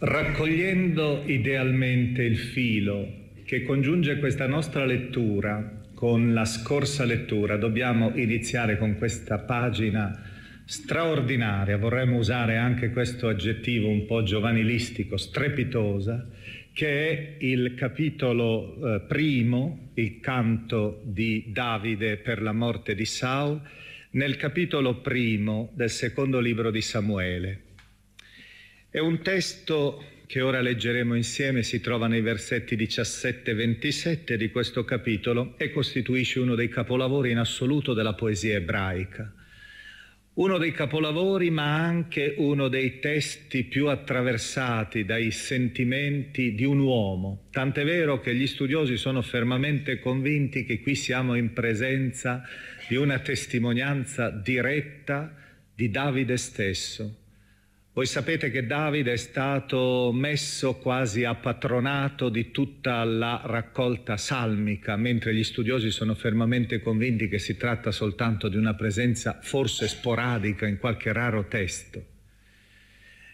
Raccogliendo idealmente il filo che congiunge questa nostra lettura con la scorsa lettura, dobbiamo iniziare con questa pagina straordinaria, vorremmo usare anche questo aggettivo un po' giovanilistico, strepitosa, che è il capitolo eh, primo, il canto di Davide per la morte di Saul, nel capitolo primo del secondo libro di Samuele. È un testo che ora leggeremo insieme, si trova nei versetti 17 e 27 di questo capitolo e costituisce uno dei capolavori in assoluto della poesia ebraica. Uno dei capolavori, ma anche uno dei testi più attraversati dai sentimenti di un uomo. Tant'è vero che gli studiosi sono fermamente convinti che qui siamo in presenza di una testimonianza diretta di Davide stesso, voi sapete che Davide è stato messo quasi a patronato di tutta la raccolta salmica, mentre gli studiosi sono fermamente convinti che si tratta soltanto di una presenza forse sporadica in qualche raro testo.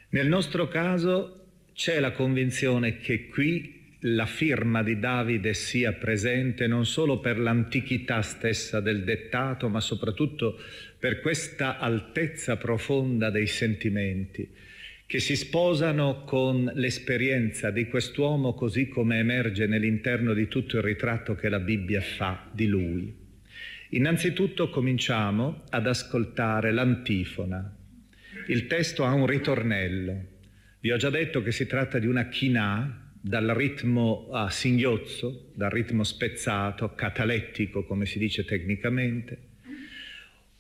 Nel nostro caso c'è la convinzione che qui la firma di Davide sia presente non solo per l'antichità stessa del dettato, ma soprattutto per questa altezza profonda dei sentimenti che si sposano con l'esperienza di quest'uomo così come emerge nell'interno di tutto il ritratto che la Bibbia fa di lui. Innanzitutto cominciamo ad ascoltare l'antifona. Il testo ha un ritornello. Vi ho già detto che si tratta di una chinà dal ritmo a singhiozzo, dal ritmo spezzato, catalettico come si dice tecnicamente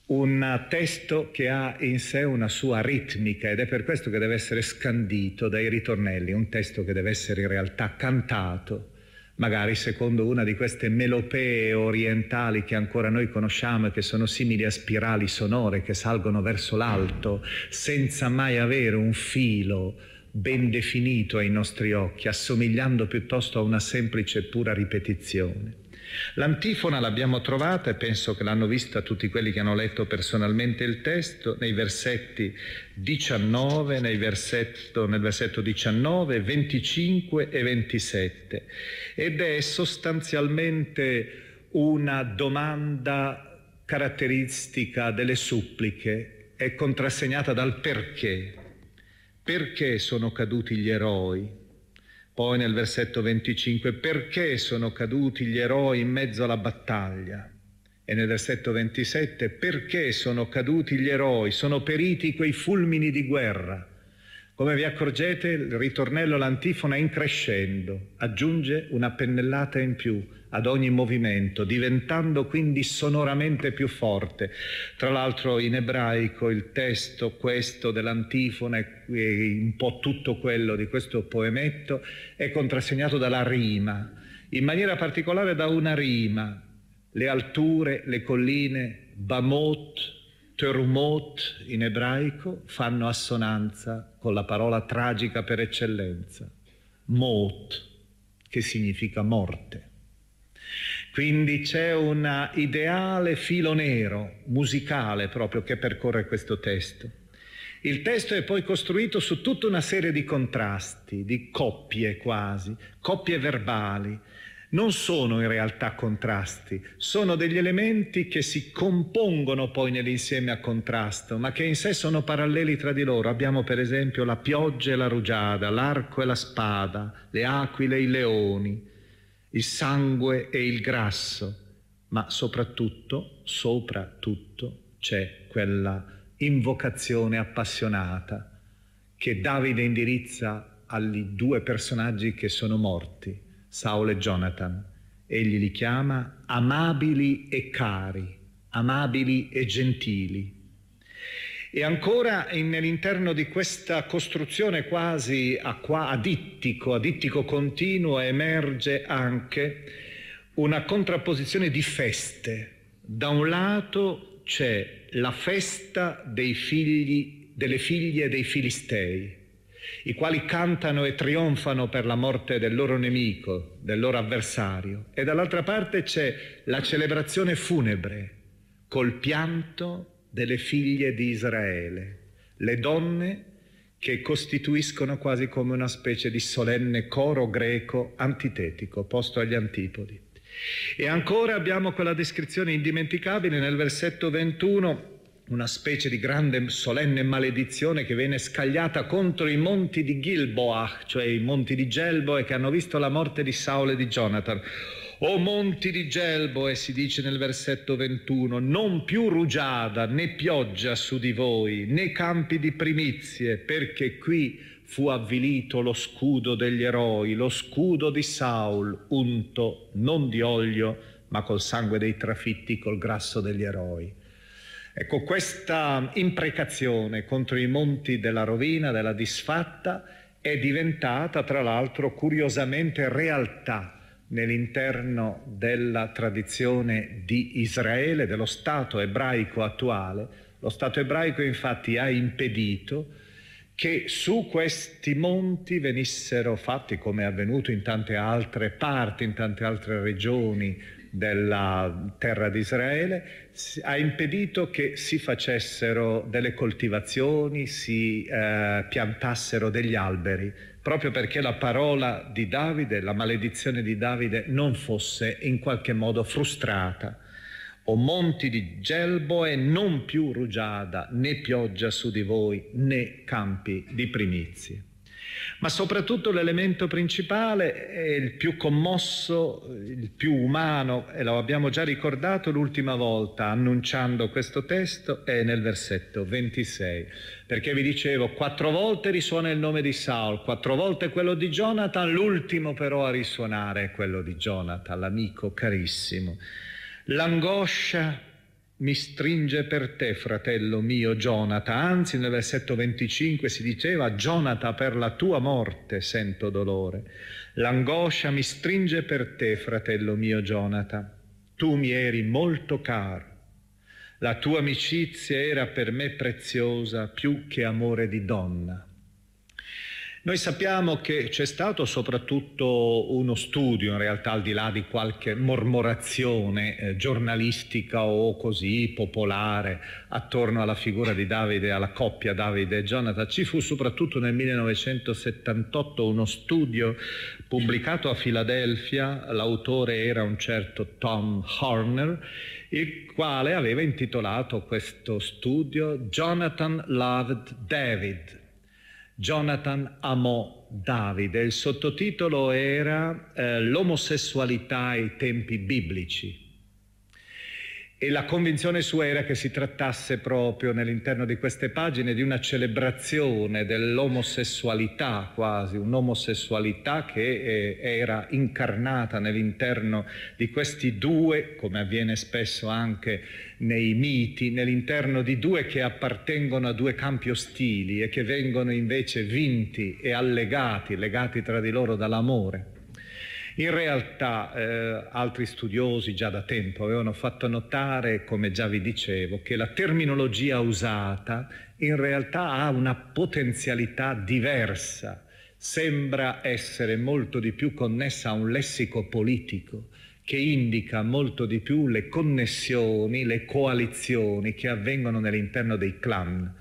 un testo che ha in sé una sua ritmica ed è per questo che deve essere scandito dai ritornelli, un testo che deve essere in realtà cantato, magari secondo una di queste melopee orientali che ancora noi conosciamo e che sono simili a spirali sonore che salgono verso l'alto senza mai avere un filo ben definito ai nostri occhi, assomigliando piuttosto a una semplice e pura ripetizione. L'antifona l'abbiamo trovata e penso che l'hanno vista tutti quelli che hanno letto personalmente il testo nei versetti 19, nei versetto, nel versetto 19, 25 e 27 ed è sostanzialmente una domanda caratteristica delle suppliche, è contrassegnata dal perché. Perché sono caduti gli eroi? Poi nel versetto 25, perché sono caduti gli eroi in mezzo alla battaglia? E nel versetto 27, perché sono caduti gli eroi, sono periti quei fulmini di guerra? Come vi accorgete, il ritornello l'antifona in crescendo aggiunge una pennellata in più ad ogni movimento, diventando quindi sonoramente più forte. Tra l'altro in ebraico il testo questo dell'antifona e un po' tutto quello di questo poemetto è contrassegnato dalla rima, in maniera particolare da una rima, le alture, le colline, Bamot, terumot in ebraico fanno assonanza con la parola tragica per eccellenza, mot, che significa morte. Quindi c'è un ideale filo nero, musicale proprio, che percorre questo testo. Il testo è poi costruito su tutta una serie di contrasti, di coppie quasi, coppie verbali, non sono in realtà contrasti, sono degli elementi che si compongono poi nell'insieme a contrasto, ma che in sé sono paralleli tra di loro. Abbiamo per esempio la pioggia e la rugiada, l'arco e la spada, le aquile e i leoni, il sangue e il grasso, ma soprattutto, soprattutto c'è quella invocazione appassionata che Davide indirizza agli due personaggi che sono morti, Saul e Jonathan. Egli li chiama amabili e cari, amabili e gentili. E ancora nell'interno di questa costruzione quasi a, qua, adittico, adittico continuo, emerge anche una contrapposizione di feste. Da un lato c'è la festa figli, delle figlie dei Filistei, i quali cantano e trionfano per la morte del loro nemico, del loro avversario, e dall'altra parte c'è la celebrazione funebre col pianto delle figlie di Israele, le donne che costituiscono quasi come una specie di solenne coro greco antitetico, posto agli antipodi. E ancora abbiamo quella descrizione indimenticabile nel versetto 21 una specie di grande solenne maledizione che venne scagliata contro i monti di Gilboa, cioè i monti di Gelboe che hanno visto la morte di Saul e di Jonathan. O monti di Gelboe, si dice nel versetto 21, non più rugiada né pioggia su di voi, né campi di primizie, perché qui fu avvilito lo scudo degli eroi, lo scudo di Saul, unto non di olio, ma col sangue dei trafitti, col grasso degli eroi. Ecco, questa imprecazione contro i monti della rovina, della disfatta, è diventata tra l'altro curiosamente realtà nell'interno della tradizione di Israele, dello Stato ebraico attuale. Lo Stato ebraico infatti ha impedito che su questi monti venissero fatti, come è avvenuto in tante altre parti, in tante altre regioni della terra di Israele, ha impedito che si facessero delle coltivazioni, si eh, piantassero degli alberi, proprio perché la parola di Davide, la maledizione di Davide non fosse in qualche modo frustrata. O monti di gelbo e non più rugiada, né pioggia su di voi, né campi di primizie. Ma soprattutto l'elemento principale è il più commosso, il più umano, e lo abbiamo già ricordato l'ultima volta annunciando questo testo, è nel versetto 26. Perché vi dicevo, quattro volte risuona il nome di Saul, quattro volte quello di Jonathan, l'ultimo però a risuonare è quello di Jonathan, l'amico carissimo. L'angoscia mi stringe per te, fratello mio Jonata. Anzi, nel versetto 25 si diceva, Jonata, per la tua morte sento dolore. L'angoscia mi stringe per te, fratello mio Jonata. Tu mi eri molto caro. La tua amicizia era per me preziosa più che amore di donna. Noi sappiamo che c'è stato soprattutto uno studio, in realtà al di là di qualche mormorazione eh, giornalistica o così popolare attorno alla figura di Davide, alla coppia Davide e Jonathan, ci fu soprattutto nel 1978 uno studio pubblicato a Filadelfia, l'autore era un certo Tom Horner, il quale aveva intitolato questo studio Jonathan Loved David, Jonathan amò Davide, il sottotitolo era eh, L'omosessualità ai tempi biblici e la convinzione sua era che si trattasse proprio nell'interno di queste pagine di una celebrazione dell'omosessualità quasi, un'omosessualità che eh, era incarnata nell'interno di questi due, come avviene spesso anche nei miti, nell'interno di due che appartengono a due campi ostili e che vengono invece vinti e allegati, legati tra di loro dall'amore. In realtà eh, altri studiosi già da tempo avevano fatto notare, come già vi dicevo, che la terminologia usata in realtà ha una potenzialità diversa, sembra essere molto di più connessa a un lessico politico che indica molto di più le connessioni, le coalizioni che avvengono nell'interno dei clan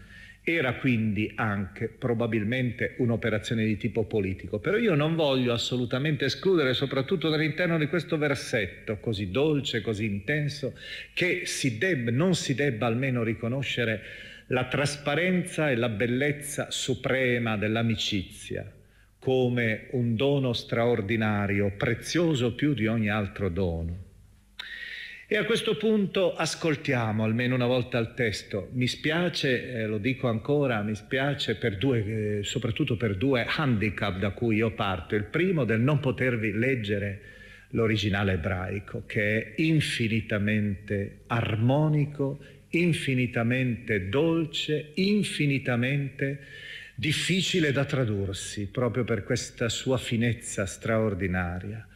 era quindi anche probabilmente un'operazione di tipo politico, però io non voglio assolutamente escludere, soprattutto dall'interno di questo versetto così dolce, così intenso, che si deb- non si debba almeno riconoscere la trasparenza e la bellezza suprema dell'amicizia come un dono straordinario, prezioso più di ogni altro dono. E a questo punto ascoltiamo almeno una volta il testo. Mi spiace, eh, lo dico ancora, mi spiace per due, eh, soprattutto per due handicap da cui io parto. Il primo del non potervi leggere l'originale ebraico, che è infinitamente armonico, infinitamente dolce, infinitamente difficile da tradursi, proprio per questa sua finezza straordinaria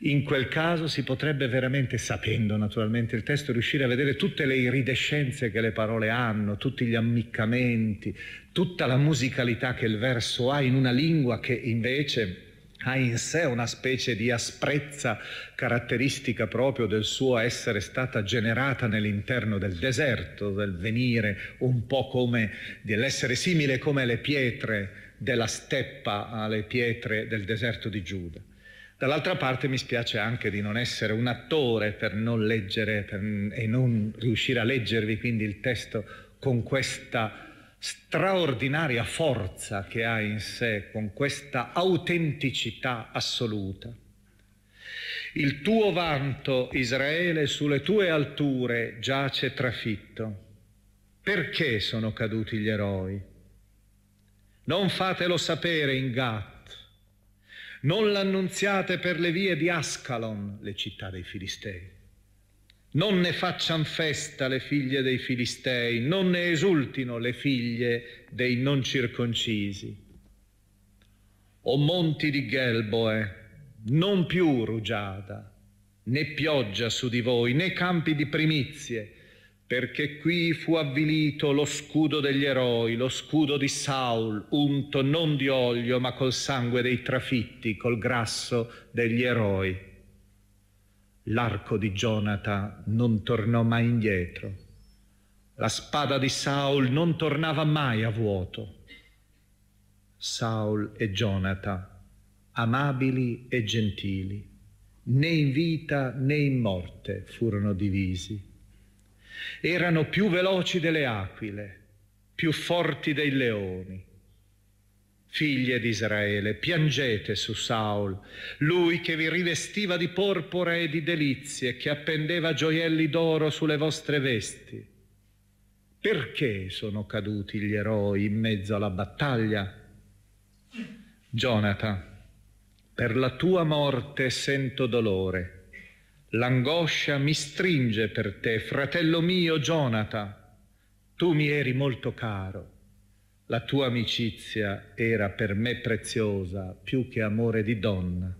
in quel caso si potrebbe veramente, sapendo naturalmente il testo, riuscire a vedere tutte le iridescenze che le parole hanno, tutti gli ammiccamenti, tutta la musicalità che il verso ha in una lingua che invece ha in sé una specie di asprezza caratteristica proprio del suo essere stata generata nell'interno del deserto, del venire un po' come dell'essere simile come le pietre della steppa alle pietre del deserto di Giuda. Dall'altra parte mi spiace anche di non essere un attore per non leggere per, e non riuscire a leggervi quindi il testo con questa straordinaria forza che ha in sé, con questa autenticità assoluta. Il tuo vanto, Israele, sulle tue alture giace trafitto. Perché sono caduti gli eroi? Non fatelo sapere in Gat non l'annunziate per le vie di Ascalon, le città dei Filistei. Non ne faccian festa le figlie dei Filistei, non ne esultino le figlie dei non circoncisi. O monti di Gelboe, non più rugiada, né pioggia su di voi, né campi di primizie, perché qui fu avvilito lo scudo degli eroi, lo scudo di Saul, unto non di olio, ma col sangue dei trafitti, col grasso degli eroi. L'arco di Jonata non tornò mai indietro. La spada di Saul non tornava mai a vuoto. Saul e Jonata, amabili e gentili, né in vita né in morte furono divisi erano più veloci delle aquile, più forti dei leoni. Figlie di Israele, piangete su Saul, lui che vi rivestiva di porpora e di delizie, che appendeva gioielli d'oro sulle vostre vesti. Perché sono caduti gli eroi in mezzo alla battaglia? Jonathan, per la tua morte sento dolore L'angoscia mi stringe per te, fratello mio Jonathan. Tu mi eri molto caro. La tua amicizia era per me preziosa, più che amore di donna.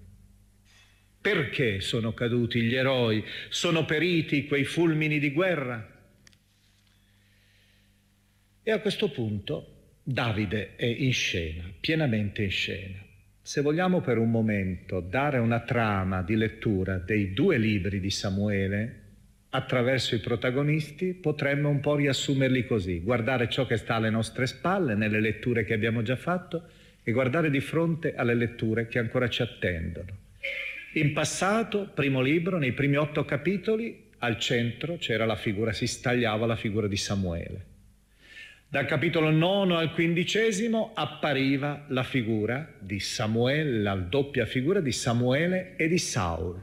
Perché sono caduti gli eroi? Sono periti quei fulmini di guerra? E a questo punto Davide è in scena, pienamente in scena. Se vogliamo per un momento dare una trama di lettura dei due libri di Samuele attraverso i protagonisti, potremmo un po' riassumerli così, guardare ciò che sta alle nostre spalle nelle letture che abbiamo già fatto e guardare di fronte alle letture che ancora ci attendono. In passato, primo libro, nei primi otto capitoli, al centro c'era la figura, si stagliava la figura di Samuele. Dal capitolo 9 al 15 appariva la figura di Samuele, la doppia figura di Samuele e di Saul.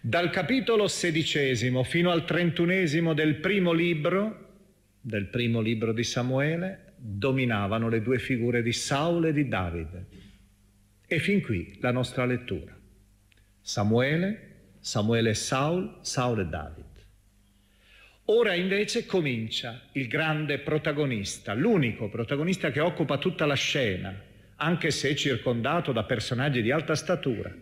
Dal capitolo 16 fino al 31 del primo libro, del primo libro di Samuele, dominavano le due figure di Saul e di Davide. E fin qui la nostra lettura. Samuele, Samuele e Saul, Saul e Davide. Ora invece comincia il grande protagonista, l'unico protagonista che occupa tutta la scena, anche se circondato da personaggi di alta statura.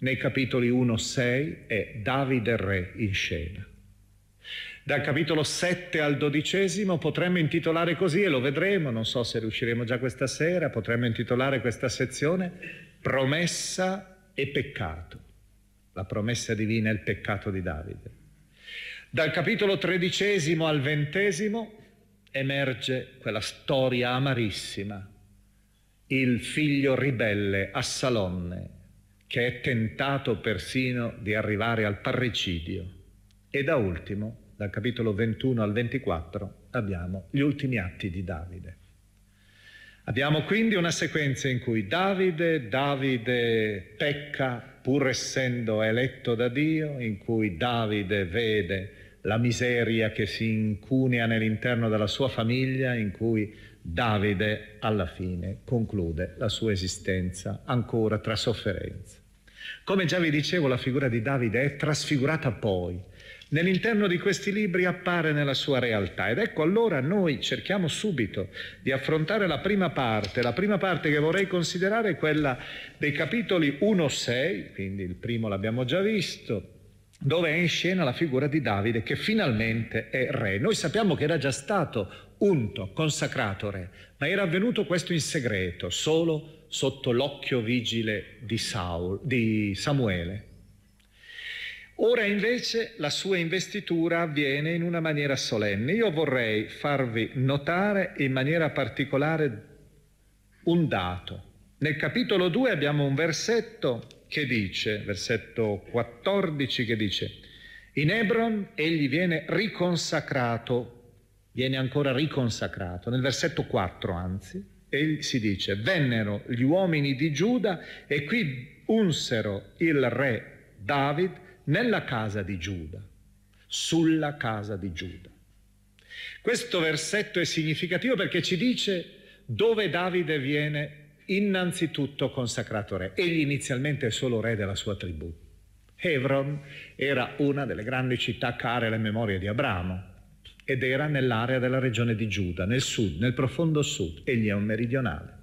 Nei capitoli 1-6 è Davide Re in scena. Dal capitolo 7 al dodicesimo potremmo intitolare così, e lo vedremo, non so se riusciremo già questa sera, potremmo intitolare questa sezione Promessa e peccato. La promessa divina e il peccato di Davide. Dal capitolo tredicesimo al ventesimo emerge quella storia amarissima, il figlio ribelle a Salonne che è tentato persino di arrivare al parricidio. E da ultimo, dal capitolo 21 al 24, abbiamo gli ultimi atti di Davide. Abbiamo quindi una sequenza in cui Davide, Davide pecca pur essendo eletto da Dio, in cui Davide vede la miseria che si incunea nell'interno della sua famiglia in cui Davide alla fine conclude la sua esistenza ancora tra sofferenze. Come già vi dicevo, la figura di Davide è trasfigurata poi. Nell'interno di questi libri appare nella sua realtà ed ecco allora noi cerchiamo subito di affrontare la prima parte, la prima parte che vorrei considerare è quella dei capitoli 1-6, quindi il primo l'abbiamo già visto, dove è in scena la figura di Davide che finalmente è re. Noi sappiamo che era già stato unto, consacrato re, ma era avvenuto questo in segreto, solo sotto l'occhio vigile di, Saul, di Samuele. Ora invece la sua investitura avviene in una maniera solenne. Io vorrei farvi notare in maniera particolare un dato nel capitolo 2 abbiamo un versetto che dice, versetto 14 che dice, in Hebron egli viene riconsacrato, viene ancora riconsacrato, nel versetto 4 anzi, e si dice, vennero gli uomini di Giuda e qui unsero il re David nella casa di Giuda, sulla casa di Giuda. Questo versetto è significativo perché ci dice dove Davide viene innanzitutto consacrato re. Egli inizialmente è solo re della sua tribù. Hebron era una delle grandi città care alle memorie di Abramo ed era nell'area della regione di Giuda, nel sud, nel profondo sud. Egli è un meridionale.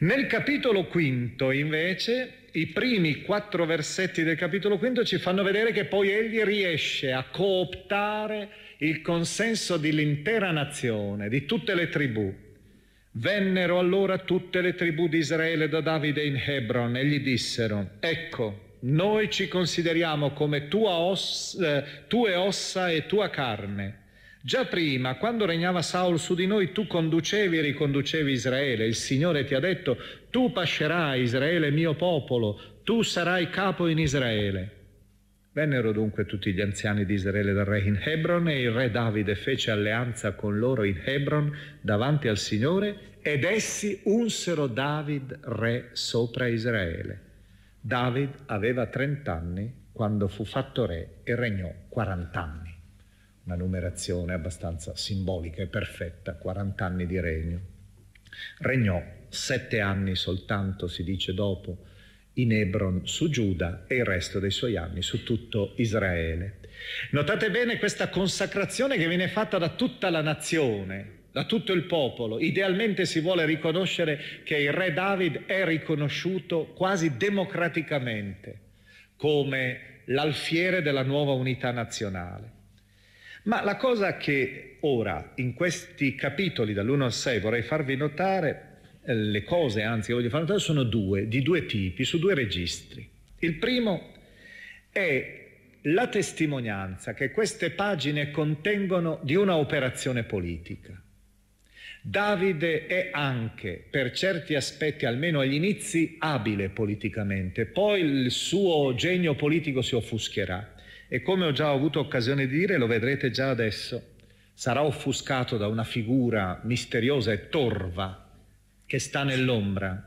Nel capitolo quinto, invece, i primi quattro versetti del capitolo quinto ci fanno vedere che poi egli riesce a cooptare il consenso dell'intera nazione, di tutte le tribù, Vennero allora tutte le tribù di Israele da Davide in Hebron e gli dissero, ecco, noi ci consideriamo come os, eh, tue ossa e tua carne. Già prima, quando regnava Saul su di noi, tu conducevi e riconducevi Israele. Il Signore ti ha detto, tu pascerai Israele, mio popolo, tu sarai capo in Israele. Vennero dunque tutti gli anziani di Israele dal re in Hebron e il re Davide fece alleanza con loro in Hebron davanti al Signore ed essi unsero David re sopra Israele. David aveva 30 anni quando fu fatto re e regnò 40 anni. Una numerazione abbastanza simbolica e perfetta, 40 anni di regno. Regnò sette anni soltanto, si dice dopo, in Hebron su Giuda e il resto dei suoi anni su tutto Israele. Notate bene questa consacrazione che viene fatta da tutta la nazione, da tutto il popolo. Idealmente si vuole riconoscere che il re David è riconosciuto quasi democraticamente come l'alfiere della nuova unità nazionale. Ma la cosa che ora in questi capitoli dall'1 al 6 vorrei farvi notare le cose, anzi voglio fare notare, sono due, di due tipi, su due registri. Il primo è la testimonianza che queste pagine contengono di una operazione politica. Davide è anche, per certi aspetti, almeno agli inizi, abile politicamente, poi il suo genio politico si offuscherà e come ho già avuto occasione di dire, lo vedrete già adesso, sarà offuscato da una figura misteriosa e torva che sta nell'ombra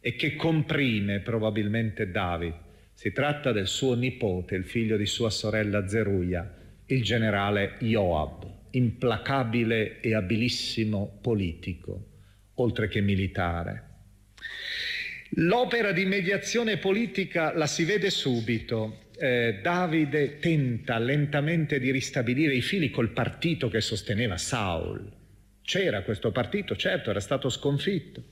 e che comprime probabilmente David. Si tratta del suo nipote, il figlio di sua sorella Zeruia, il generale Joab, implacabile e abilissimo politico, oltre che militare. L'opera di mediazione politica la si vede subito. Eh, Davide tenta lentamente di ristabilire i fili col partito che sosteneva Saul c'era questo partito, certo, era stato sconfitto,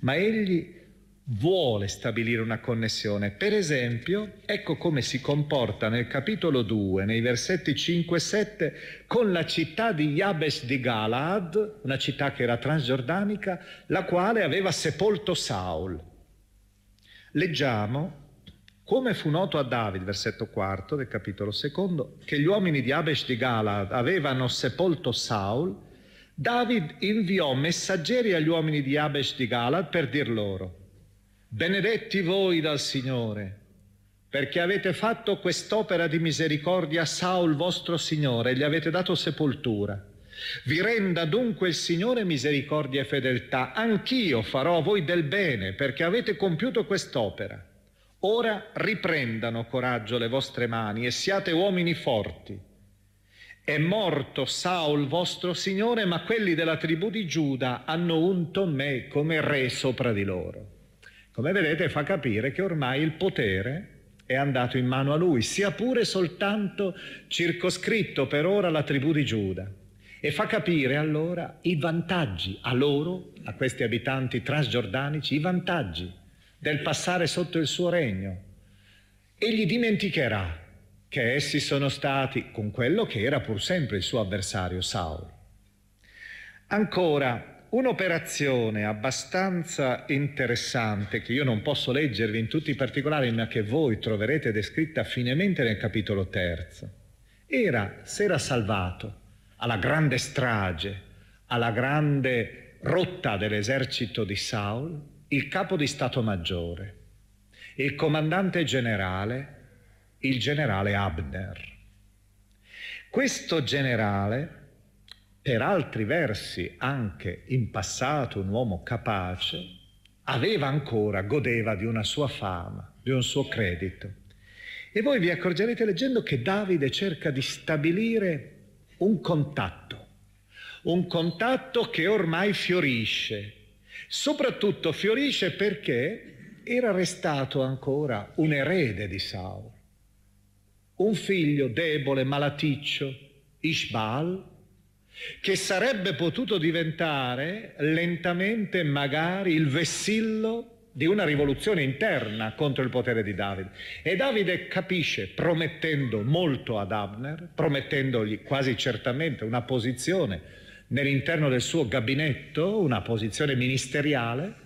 ma egli vuole stabilire una connessione. Per esempio, ecco come si comporta nel capitolo 2, nei versetti 5 e 7, con la città di Yabes di Galaad, una città che era transgiordanica, la quale aveva sepolto Saul. Leggiamo come fu noto a Davide, versetto 4 del capitolo 2, che gli uomini di Abesh di Galaad avevano sepolto Saul, David inviò messaggeri agli uomini di Abesh di Galad per dir loro, benedetti voi dal Signore, perché avete fatto quest'opera di misericordia a Saul vostro Signore e gli avete dato sepoltura. Vi renda dunque il Signore misericordia e fedeltà. Anch'io farò a voi del bene perché avete compiuto quest'opera. Ora riprendano coraggio le vostre mani e siate uomini forti. È morto Saul vostro Signore, ma quelli della tribù di Giuda hanno unto me come re sopra di loro. Come vedete fa capire che ormai il potere è andato in mano a lui, sia pure soltanto circoscritto per ora la tribù di Giuda. E fa capire allora i vantaggi a loro, a questi abitanti transgiordanici, i vantaggi del passare sotto il suo regno. Egli dimenticherà che essi sono stati con quello che era pur sempre il suo avversario Saul. Ancora, un'operazione abbastanza interessante che io non posso leggervi in tutti i particolari, ma che voi troverete descritta finemente nel capitolo terzo. Era, s'era salvato alla grande strage, alla grande rotta dell'esercito di Saul, il capo di Stato Maggiore, il comandante generale il generale Abner. Questo generale, per altri versi anche in passato un uomo capace, aveva ancora, godeva di una sua fama, di un suo credito. E voi vi accorgerete leggendo che Davide cerca di stabilire un contatto, un contatto che ormai fiorisce. Soprattutto fiorisce perché era restato ancora un erede di Saul un figlio debole, malaticcio, Ishbal, che sarebbe potuto diventare lentamente magari il vessillo di una rivoluzione interna contro il potere di Davide. E Davide capisce, promettendo molto ad Abner, promettendogli quasi certamente una posizione nell'interno del suo gabinetto, una posizione ministeriale,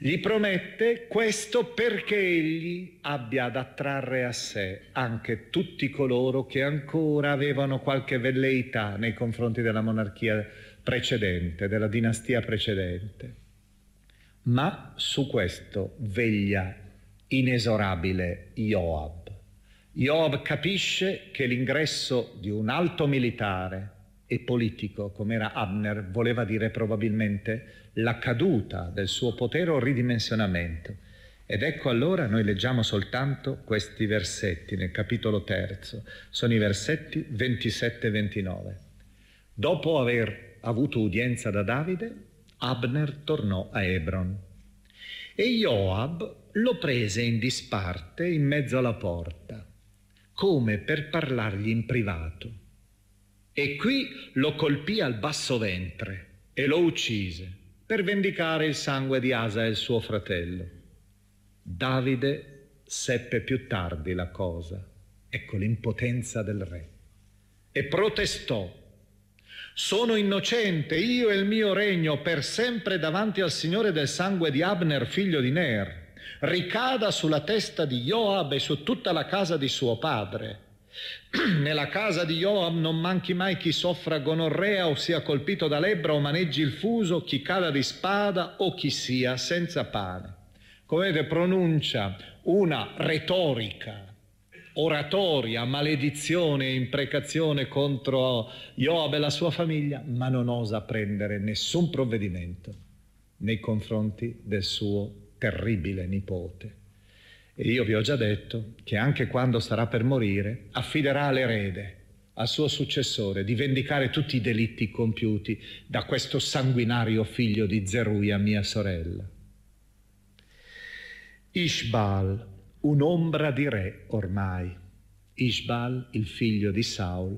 gli promette questo perché egli abbia ad attrarre a sé anche tutti coloro che ancora avevano qualche velleità nei confronti della monarchia precedente, della dinastia precedente. Ma su questo veglia inesorabile Joab. Joab capisce che l'ingresso di un alto militare e politico come era Abner voleva dire probabilmente la caduta del suo potere o ridimensionamento. Ed ecco allora noi leggiamo soltanto questi versetti nel capitolo terzo, sono i versetti 27 e 29. Dopo aver avuto udienza da Davide, Abner tornò a Hebron e Joab lo prese in disparte in mezzo alla porta, come per parlargli in privato. E qui lo colpì al basso ventre e lo uccise per vendicare il sangue di Asael suo fratello. Davide seppe più tardi la cosa, ecco l'impotenza del re, e protestò. Sono innocente io e il mio regno per sempre davanti al Signore del sangue di Abner, figlio di Ner. Ricada sulla testa di Joab e su tutta la casa di suo padre nella casa di Joab non manchi mai chi soffra gonorrea o sia colpito da lebbra o maneggi il fuso, chi cada di spada o chi sia senza pane. Come vedete pronuncia una retorica, oratoria, maledizione e imprecazione contro Joab e la sua famiglia, ma non osa prendere nessun provvedimento nei confronti del suo terribile nipote. E io vi ho già detto che anche quando sarà per morire, affiderà l'erede al suo successore, di vendicare tutti i delitti compiuti da questo sanguinario figlio di Zeruia, mia sorella. Ishbal, un'ombra di re ormai. Ishbal, il figlio di Saul,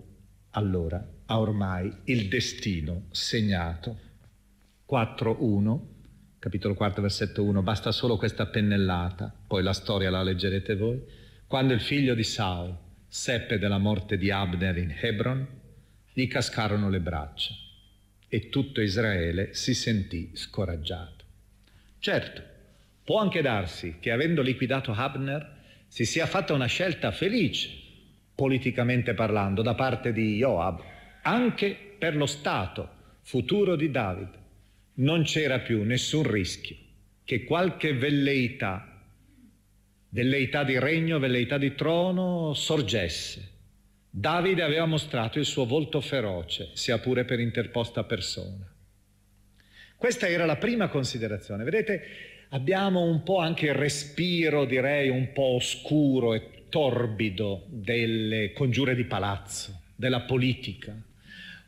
allora ha ormai il destino segnato. 4.1 capitolo 4, versetto 1, basta solo questa pennellata, poi la storia la leggerete voi, quando il figlio di Saul seppe della morte di Abner in Hebron, gli cascarono le braccia e tutto Israele si sentì scoraggiato. Certo, può anche darsi che avendo liquidato Abner si sia fatta una scelta felice, politicamente parlando, da parte di Joab, anche per lo Stato futuro di Davide non c'era più nessun rischio che qualche velleità, velleità di regno, velleità di trono, sorgesse. Davide aveva mostrato il suo volto feroce, sia pure per interposta persona. Questa era la prima considerazione. Vedete, abbiamo un po' anche il respiro, direi, un po' oscuro e torbido delle congiure di palazzo, della politica,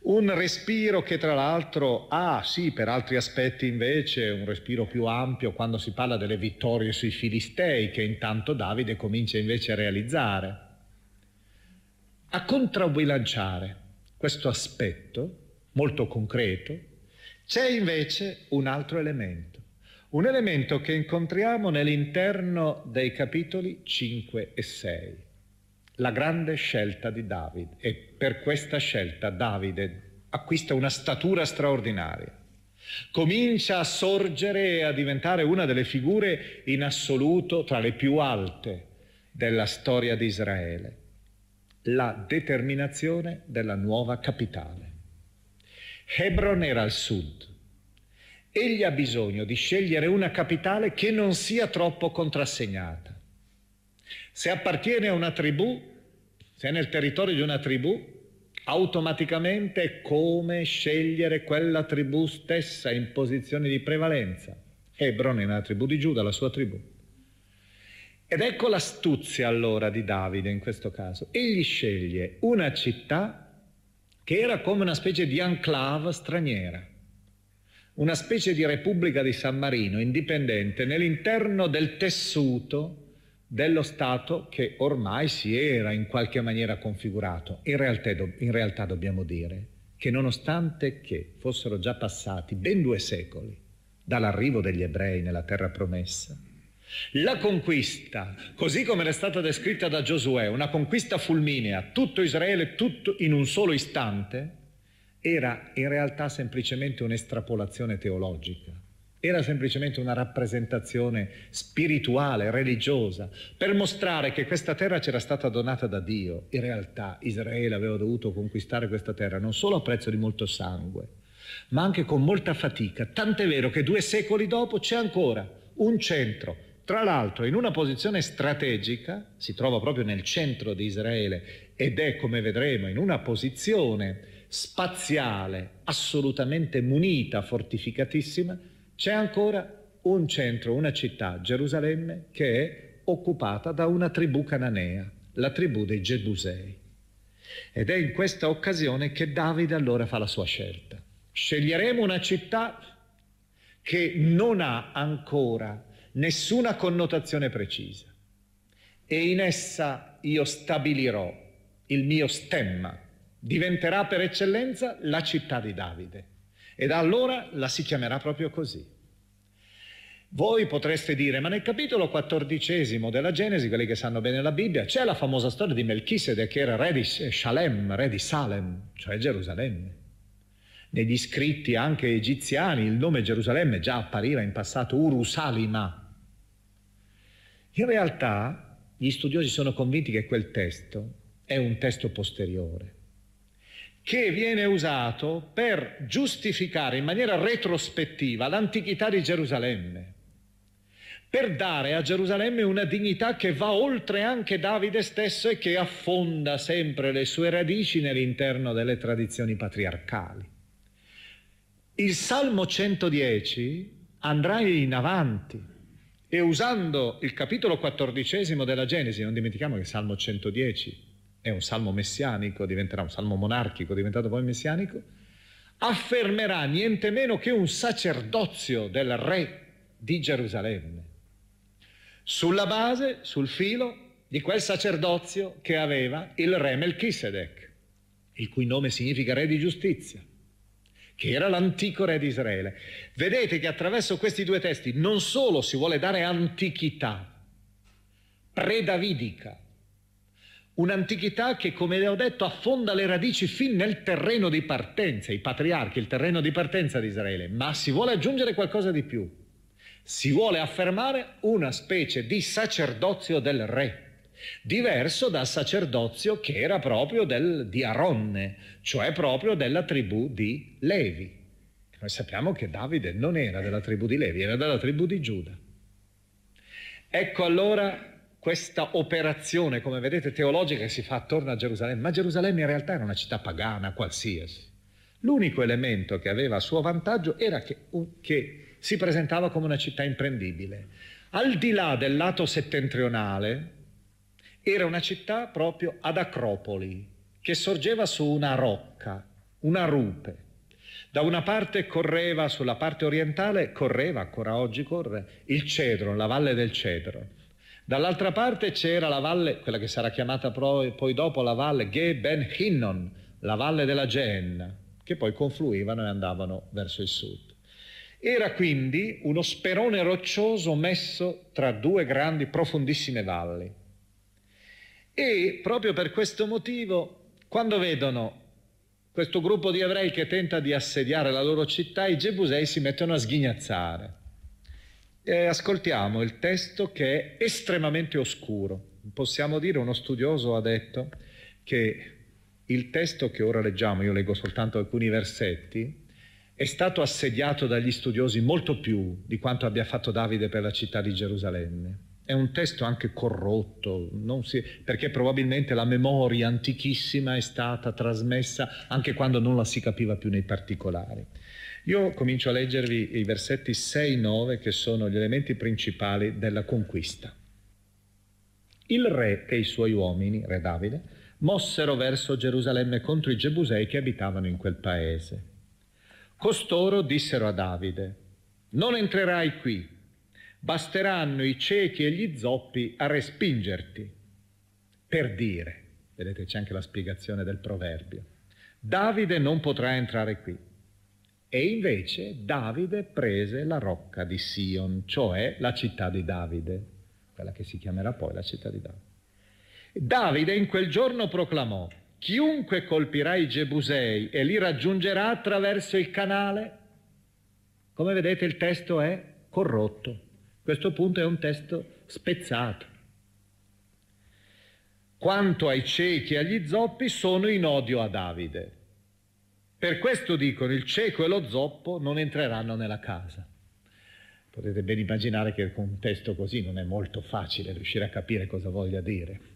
un respiro che tra l'altro ha, ah, sì, per altri aspetti invece, un respiro più ampio quando si parla delle vittorie sui Filistei che intanto Davide comincia invece a realizzare. A controbilanciare questo aspetto molto concreto c'è invece un altro elemento, un elemento che incontriamo nell'interno dei capitoli 5 e 6 la grande scelta di David e per questa scelta Davide acquista una statura straordinaria. Comincia a sorgere e a diventare una delle figure in assoluto tra le più alte della storia di Israele, la determinazione della nuova capitale. Hebron era al sud. Egli ha bisogno di scegliere una capitale che non sia troppo contrassegnata se appartiene a una tribù, se è nel territorio di una tribù, automaticamente è come scegliere quella tribù stessa in posizione di prevalenza. Hebron è una tribù di Giuda, la sua tribù. Ed ecco l'astuzia allora di Davide in questo caso. Egli sceglie una città che era come una specie di enclave straniera, una specie di Repubblica di San Marino indipendente nell'interno del tessuto dello Stato che ormai si era in qualche maniera configurato. In realtà, in realtà dobbiamo dire che nonostante che fossero già passati ben due secoli dall'arrivo degli ebrei nella terra promessa, la conquista, così come era stata descritta da Giosuè, una conquista fulminea, tutto Israele tutto in un solo istante, era in realtà semplicemente un'estrapolazione teologica era semplicemente una rappresentazione spirituale, religiosa, per mostrare che questa terra c'era stata donata da Dio. In realtà Israele aveva dovuto conquistare questa terra non solo a prezzo di molto sangue, ma anche con molta fatica, tant'è vero che due secoli dopo c'è ancora un centro, tra l'altro in una posizione strategica, si trova proprio nel centro di Israele ed è, come vedremo, in una posizione spaziale assolutamente munita, fortificatissima, c'è ancora un centro, una città, Gerusalemme, che è occupata da una tribù cananea, la tribù dei Gebusei. Ed è in questa occasione che Davide allora fa la sua scelta. Sceglieremo una città che non ha ancora nessuna connotazione precisa e in essa io stabilirò il mio stemma. Diventerà per eccellenza la città di Davide. E da allora la si chiamerà proprio così, voi potreste dire, ma nel capitolo quattordicesimo della Genesi, quelli che sanno bene la Bibbia, c'è la famosa storia di Melchisede che era re di Shalem, re di Salem, cioè Gerusalemme. Negli scritti anche egiziani il nome Gerusalemme già appariva in passato Urusalima. In realtà gli studiosi sono convinti che quel testo è un testo posteriore, che viene usato per giustificare in maniera retrospettiva l'antichità di Gerusalemme per dare a Gerusalemme una dignità che va oltre anche Davide stesso e che affonda sempre le sue radici nell'interno delle tradizioni patriarcali. Il Salmo 110 andrà in avanti e usando il capitolo quattordicesimo della Genesi, non dimentichiamo che il Salmo 110 è un salmo messianico, diventerà un salmo monarchico, diventato poi messianico, affermerà niente meno che un sacerdozio del re di Gerusalemme sulla base, sul filo di quel sacerdozio che aveva il re Melchisedec, il cui nome significa re di giustizia, che era l'antico re di Israele. Vedete che attraverso questi due testi non solo si vuole dare antichità predavidica, un'antichità che, come ho detto, affonda le radici fin nel terreno di partenza, i patriarchi, il terreno di partenza di Israele, ma si vuole aggiungere qualcosa di più si vuole affermare una specie di sacerdozio del re, diverso dal sacerdozio che era proprio del, di Aronne, cioè proprio della tribù di Levi. Noi sappiamo che Davide non era della tribù di Levi, era della tribù di Giuda. Ecco allora questa operazione, come vedete, teologica che si fa attorno a Gerusalemme, ma Gerusalemme in realtà era una città pagana qualsiasi. L'unico elemento che aveva a suo vantaggio era che, che si presentava come una città imprendibile. Al di là del lato settentrionale era una città proprio ad acropoli, che sorgeva su una rocca, una rupe. Da una parte correva, sulla parte orientale correva, ancora oggi corre, il Cedron, la valle del Cedron. Dall'altra parte c'era la valle, quella che sarà chiamata poi, dopo la valle Ge Ben Hinnon, la valle della Genna, che poi confluivano e andavano verso il sud. Era quindi uno sperone roccioso messo tra due grandi profondissime valli. E proprio per questo motivo, quando vedono questo gruppo di ebrei che tenta di assediare la loro città, i Gebusei si mettono a sghignazzare. E ascoltiamo il testo che è estremamente oscuro. Possiamo dire, uno studioso ha detto che il testo che ora leggiamo, io leggo soltanto alcuni versetti, è stato assediato dagli studiosi molto più di quanto abbia fatto Davide per la città di Gerusalemme. È un testo anche corrotto, si, perché probabilmente la memoria antichissima è stata trasmessa anche quando non la si capiva più nei particolari. Io comincio a leggervi i versetti 6-9 che sono gli elementi principali della conquista. Il re e i suoi uomini, re Davide, mossero verso Gerusalemme contro i Gebusei che abitavano in quel paese Costoro dissero a Davide, non entrerai qui, basteranno i ciechi e gli zoppi a respingerti. Per dire, vedete c'è anche la spiegazione del proverbio, Davide non potrà entrare qui. E invece Davide prese la rocca di Sion, cioè la città di Davide, quella che si chiamerà poi la città di Davide. Davide in quel giorno proclamò, Chiunque colpirà i Gebusei e li raggiungerà attraverso il canale, come vedete il testo è corrotto. Questo punto è un testo spezzato. Quanto ai ciechi e agli zoppi sono in odio a Davide. Per questo dicono il cieco e lo zoppo non entreranno nella casa. Potete ben immaginare che con un testo così non è molto facile riuscire a capire cosa voglia dire.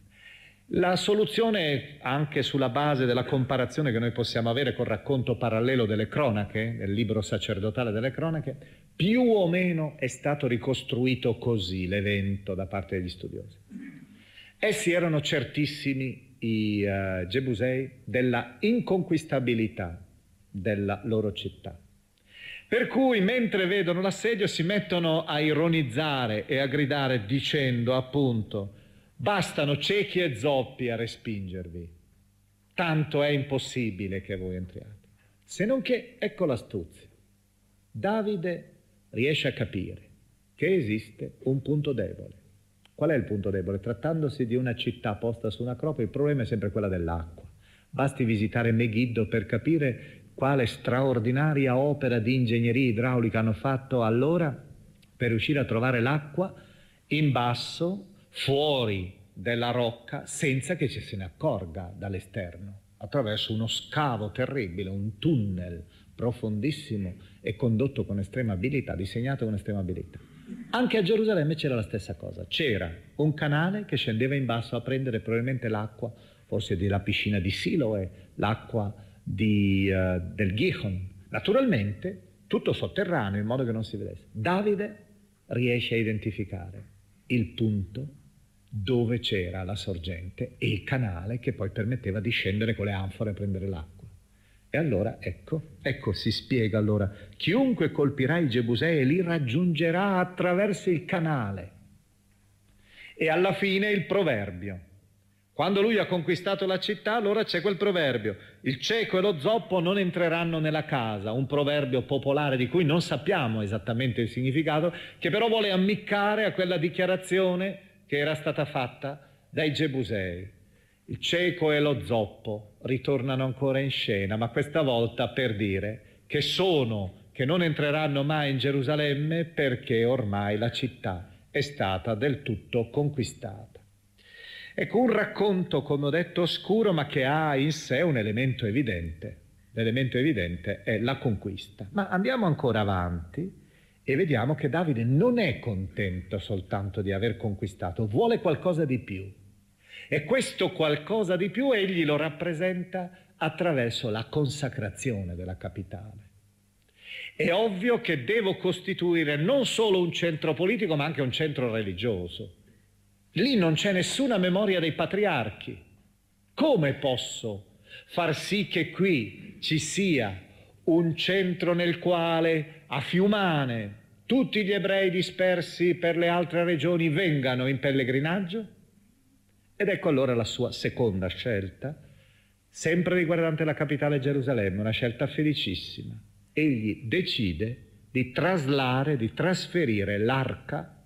La soluzione, anche sulla base della comparazione che noi possiamo avere col racconto parallelo delle cronache, del libro sacerdotale delle cronache, più o meno è stato ricostruito così l'evento da parte degli studiosi. Essi erano certissimi, i uh, eh, Gebusei, della inconquistabilità della loro città. Per cui mentre vedono l'assedio si mettono a ironizzare e a gridare dicendo appunto Bastano ciechi e zoppi a respingervi. Tanto è impossibile che voi entriate. Se non che, ecco l'astuzia. Davide riesce a capire che esiste un punto debole. Qual è il punto debole? Trattandosi di una città posta su una cropa, il problema è sempre quello dell'acqua. Basti visitare Megiddo per capire quale straordinaria opera di ingegneria idraulica hanno fatto allora per riuscire a trovare l'acqua in basso fuori della rocca senza che ci se ne accorga dall'esterno, attraverso uno scavo terribile, un tunnel profondissimo e condotto con estrema abilità, disegnato con estrema abilità. Anche a Gerusalemme c'era la stessa cosa, c'era un canale che scendeva in basso a prendere probabilmente l'acqua, forse della piscina di Siloe, l'acqua di, uh, del Gihon, naturalmente tutto sotterraneo in modo che non si vedesse. Davide riesce a identificare il punto dove c'era la sorgente e il canale che poi permetteva di scendere con le anfore a prendere l'acqua. E allora, ecco, ecco si spiega allora, chiunque colpirà i Gebusei li raggiungerà attraverso il canale. E alla fine il proverbio. Quando lui ha conquistato la città, allora c'è quel proverbio, il cieco e lo zoppo non entreranno nella casa, un proverbio popolare di cui non sappiamo esattamente il significato, che però vuole ammiccare a quella dichiarazione che era stata fatta dai Gebusei. Il cieco e lo zoppo ritornano ancora in scena, ma questa volta per dire che sono, che non entreranno mai in Gerusalemme perché ormai la città è stata del tutto conquistata. Ecco un racconto, come ho detto, oscuro, ma che ha in sé un elemento evidente. L'elemento evidente è la conquista. Ma andiamo ancora avanti e vediamo che Davide non è contento soltanto di aver conquistato, vuole qualcosa di più. E questo qualcosa di più egli lo rappresenta attraverso la consacrazione della capitale. È ovvio che devo costituire non solo un centro politico ma anche un centro religioso. Lì non c'è nessuna memoria dei patriarchi. Come posso far sì che qui ci sia un centro nel quale a Fiumane tutti gli ebrei dispersi per le altre regioni vengano in pellegrinaggio? Ed ecco allora la sua seconda scelta, sempre riguardante la capitale Gerusalemme, una scelta felicissima. Egli decide di traslare, di trasferire l'arca,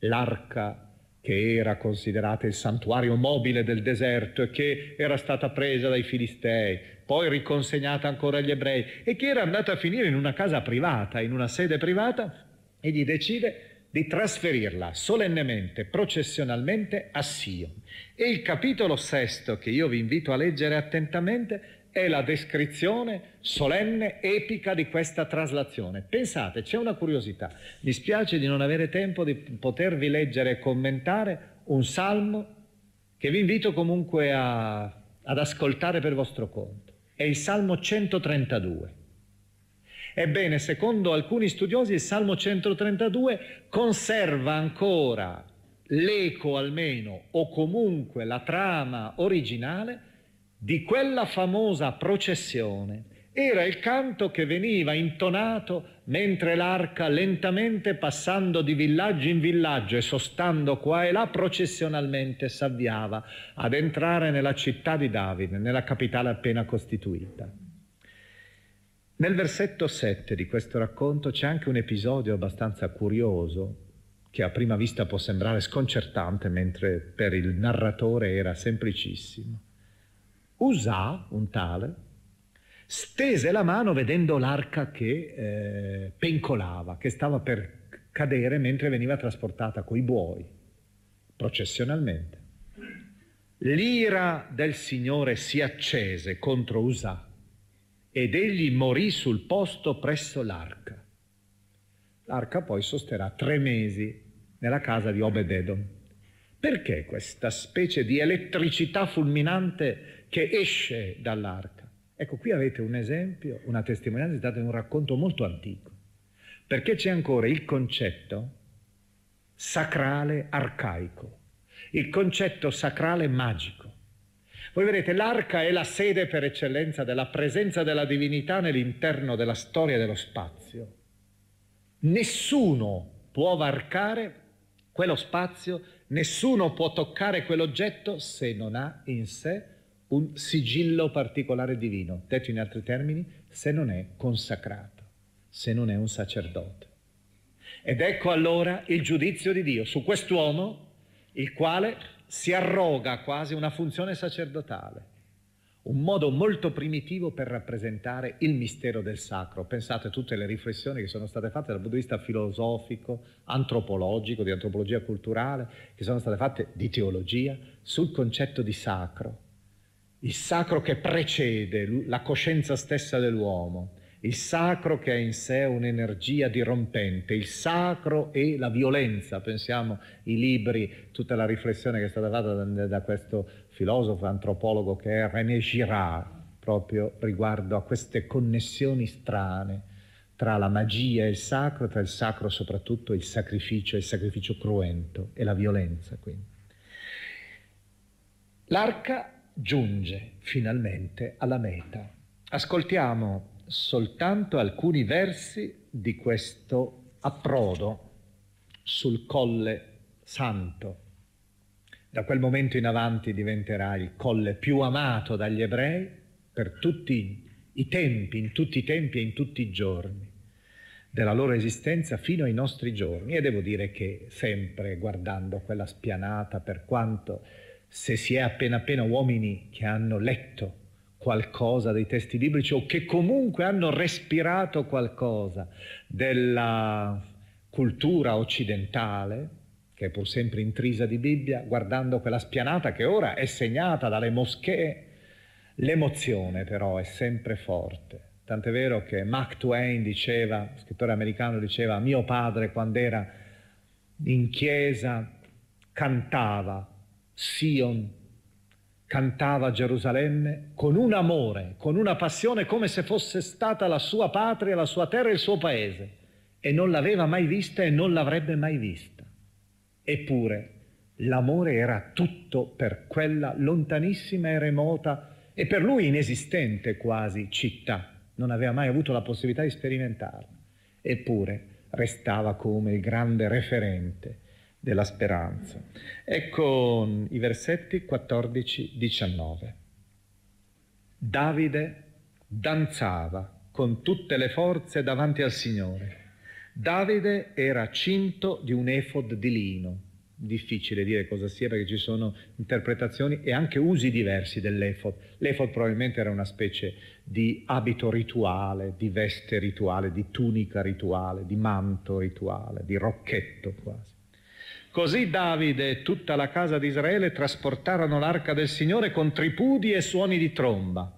l'arca che era considerata il santuario mobile del deserto e che era stata presa dai filistei, poi riconsegnata ancora agli ebrei e che era andata a finire in una casa privata, in una sede privata, egli decide di trasferirla solennemente, processionalmente a Sion. E il capitolo sesto che io vi invito a leggere attentamente è la descrizione solenne, epica di questa traslazione. Pensate, c'è una curiosità. Mi spiace di non avere tempo di potervi leggere e commentare un salmo che vi invito comunque a, ad ascoltare per vostro conto. È il Salmo 132. Ebbene, secondo alcuni studiosi, il Salmo 132 conserva ancora l'eco almeno o comunque la trama originale di quella famosa processione era il canto che veniva intonato mentre l'arca lentamente passando di villaggio in villaggio e sostando qua e là processionalmente s'avviava ad entrare nella città di Davide, nella capitale appena costituita. Nel versetto 7 di questo racconto c'è anche un episodio abbastanza curioso che a prima vista può sembrare sconcertante mentre per il narratore era semplicissimo. Usà, un tale, stese la mano vedendo l'arca che eh, pencolava, che stava per cadere mentre veniva trasportata coi buoi, processionalmente. L'ira del Signore si accese contro Usà ed egli morì sul posto presso l'arca. L'arca poi sosterrà tre mesi nella casa di Obededon. Perché questa specie di elettricità fulminante che esce dall'arca. Ecco, qui avete un esempio, una testimonianza data in un racconto molto antico, perché c'è ancora il concetto sacrale arcaico, il concetto sacrale magico. Voi vedete, l'arca è la sede per eccellenza della presenza della divinità nell'interno della storia dello spazio. Nessuno può varcare quello spazio, nessuno può toccare quell'oggetto se non ha in sé un sigillo particolare divino, detto in altri termini, se non è consacrato, se non è un sacerdote. Ed ecco allora il giudizio di Dio su quest'uomo, il quale si arroga quasi una funzione sacerdotale, un modo molto primitivo per rappresentare il mistero del sacro. Pensate a tutte le riflessioni che sono state fatte dal punto di vista filosofico, antropologico, di antropologia culturale, che sono state fatte di teologia sul concetto di sacro il sacro che precede la coscienza stessa dell'uomo, il sacro che ha in sé un'energia dirompente, il sacro e la violenza, pensiamo ai libri, tutta la riflessione che è stata fatta da, da questo filosofo, antropologo che è René Girard, proprio riguardo a queste connessioni strane tra la magia e il sacro, tra il sacro soprattutto il sacrificio, il sacrificio cruento e la violenza. Quindi. L'arca giunge finalmente alla meta. Ascoltiamo soltanto alcuni versi di questo approdo sul colle santo. Da quel momento in avanti diventerà il colle più amato dagli ebrei per tutti i tempi, in tutti i tempi e in tutti i giorni della loro esistenza fino ai nostri giorni e devo dire che sempre guardando quella spianata per quanto se si è appena appena uomini che hanno letto qualcosa dei testi biblici o che comunque hanno respirato qualcosa della cultura occidentale, che è pur sempre intrisa di Bibbia, guardando quella spianata che ora è segnata dalle moschee, l'emozione però è sempre forte. Tant'è vero che Mark Twain diceva, scrittore americano, diceva, mio padre quando era in chiesa cantava Sion cantava Gerusalemme con un amore, con una passione come se fosse stata la sua patria, la sua terra e il suo paese e non l'aveva mai vista e non l'avrebbe mai vista. Eppure l'amore era tutto per quella lontanissima e remota e per lui inesistente quasi città, non aveva mai avuto la possibilità di sperimentarla. Eppure restava come il grande referente della speranza. Ecco i versetti 14-19. Davide danzava con tutte le forze davanti al Signore. Davide era cinto di un efod di lino. Difficile dire cosa sia perché ci sono interpretazioni e anche usi diversi dell'efod. L'efod probabilmente era una specie di abito rituale, di veste rituale, di tunica rituale, di manto rituale, di rocchetto quasi. Così Davide e tutta la casa di Israele trasportarono l'arca del Signore con tripudi e suoni di tromba.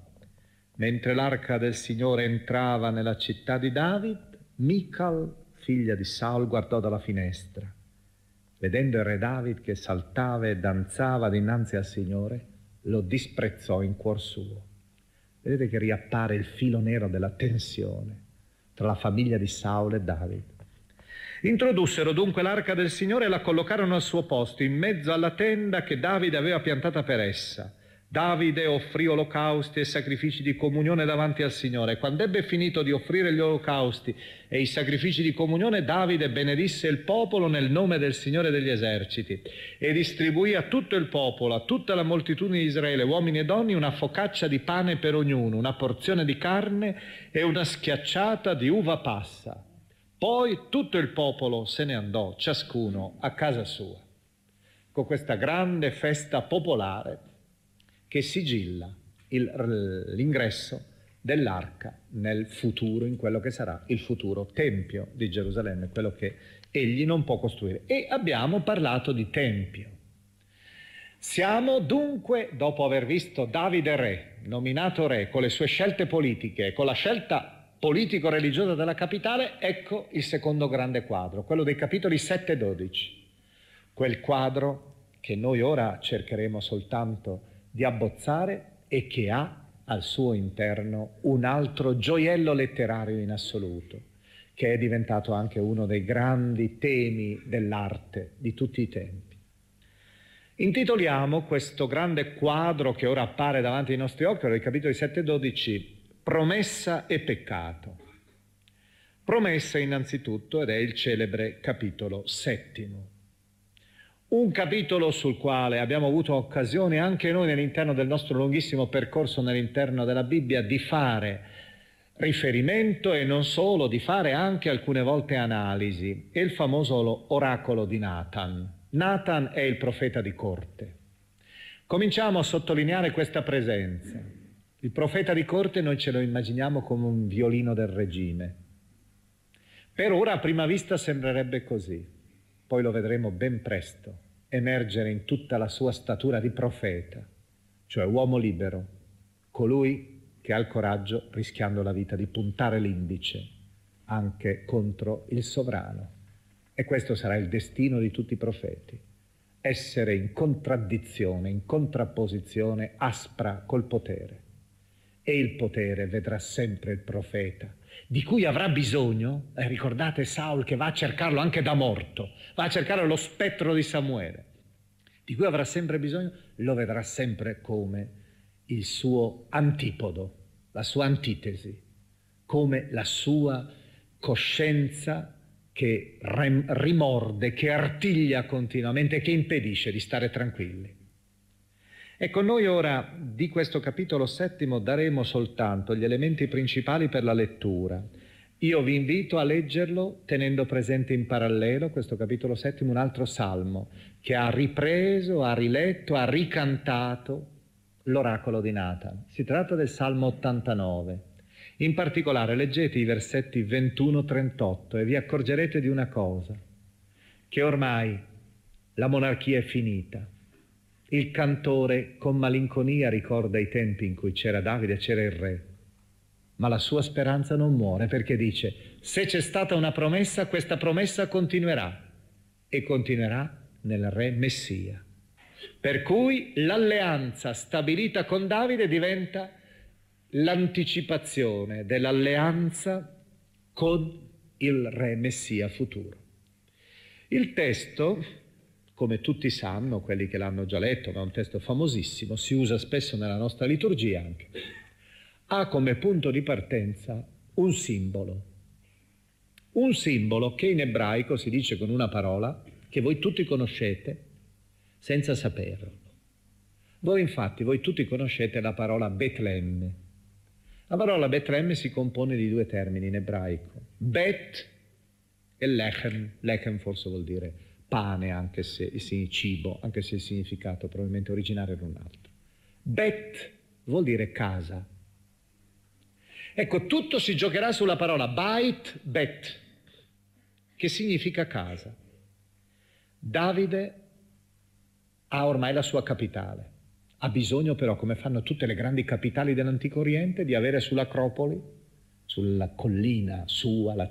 Mentre l'arca del Signore entrava nella città di David, Michal, figlia di Saul, guardò dalla finestra. Vedendo il re David che saltava e danzava dinanzi al Signore, lo disprezzò in cuor suo. Vedete che riappare il filo nero della tensione tra la famiglia di Saul e David. Introdussero dunque l'arca del Signore e la collocarono al suo posto, in mezzo alla tenda che Davide aveva piantata per essa. Davide offrì olocausti e sacrifici di comunione davanti al Signore. Quando ebbe finito di offrire gli olocausti e i sacrifici di comunione, Davide benedisse il popolo nel nome del Signore degli eserciti e distribuì a tutto il popolo, a tutta la moltitudine di Israele, uomini e donne, una focaccia di pane per ognuno, una porzione di carne e una schiacciata di uva passa. Poi tutto il popolo se ne andò, ciascuno a casa sua, con questa grande festa popolare che sigilla il, l'ingresso dell'arca nel futuro, in quello che sarà il futuro Tempio di Gerusalemme, quello che egli non può costruire. E abbiamo parlato di Tempio. Siamo dunque, dopo aver visto Davide re, nominato re, con le sue scelte politiche, con la scelta politico-religiosa della capitale, ecco il secondo grande quadro, quello dei capitoli 7 e 12. Quel quadro che noi ora cercheremo soltanto di abbozzare e che ha al suo interno un altro gioiello letterario in assoluto, che è diventato anche uno dei grandi temi dell'arte di tutti i tempi. Intitoliamo questo grande quadro che ora appare davanti ai nostri occhi, il capitolo 7 12, promessa e peccato. Promessa innanzitutto ed è il celebre capitolo settimo. Un capitolo sul quale abbiamo avuto occasione anche noi nell'interno del nostro lunghissimo percorso nell'interno della Bibbia di fare riferimento e non solo, di fare anche alcune volte analisi. È il famoso oracolo di Nathan. Nathan è il profeta di corte. Cominciamo a sottolineare questa presenza il profeta di corte noi ce lo immaginiamo come un violino del regime. Per ora a prima vista sembrerebbe così, poi lo vedremo ben presto emergere in tutta la sua statura di profeta, cioè uomo libero, colui che ha il coraggio, rischiando la vita, di puntare l'indice anche contro il sovrano. E questo sarà il destino di tutti i profeti essere in contraddizione, in contrapposizione aspra col potere e il potere vedrà sempre il profeta, di cui avrà bisogno, eh, ricordate Saul che va a cercarlo anche da morto, va a cercare lo spettro di Samuele, di cui avrà sempre bisogno, lo vedrà sempre come il suo antipodo, la sua antitesi, come la sua coscienza che rim- rimorde, che artiglia continuamente, che impedisce di stare tranquilli. Ecco, noi ora di questo capitolo settimo daremo soltanto gli elementi principali per la lettura. Io vi invito a leggerlo tenendo presente in parallelo questo capitolo settimo un altro salmo che ha ripreso, ha riletto, ha ricantato l'oracolo di Nathan. Si tratta del salmo 89. In particolare leggete i versetti 21-38 e vi accorgerete di una cosa, che ormai la monarchia è finita, il cantore con malinconia ricorda i tempi in cui c'era Davide e c'era il re, ma la sua speranza non muore perché dice, se c'è stata una promessa, questa promessa continuerà e continuerà nel re Messia. Per cui l'alleanza stabilita con Davide diventa l'anticipazione dell'alleanza con il re Messia futuro. Il testo come tutti sanno, quelli che l'hanno già letto, ma è un testo famosissimo, si usa spesso nella nostra liturgia anche, ha come punto di partenza un simbolo. Un simbolo che in ebraico si dice con una parola che voi tutti conoscete senza saperlo. Voi infatti, voi tutti conoscete la parola Betlemme. La parola Betlemme si compone di due termini in ebraico, Bet e Lechem. Lechem forse vuol dire pane, anche se sì, cibo, anche se il significato probabilmente originario era un altro. Bet vuol dire casa. Ecco, tutto si giocherà sulla parola bait, bet, che significa casa. Davide ha ormai la sua capitale. Ha bisogno però, come fanno tutte le grandi capitali dell'Antico Oriente, di avere sull'Acropoli, sulla collina sua, la,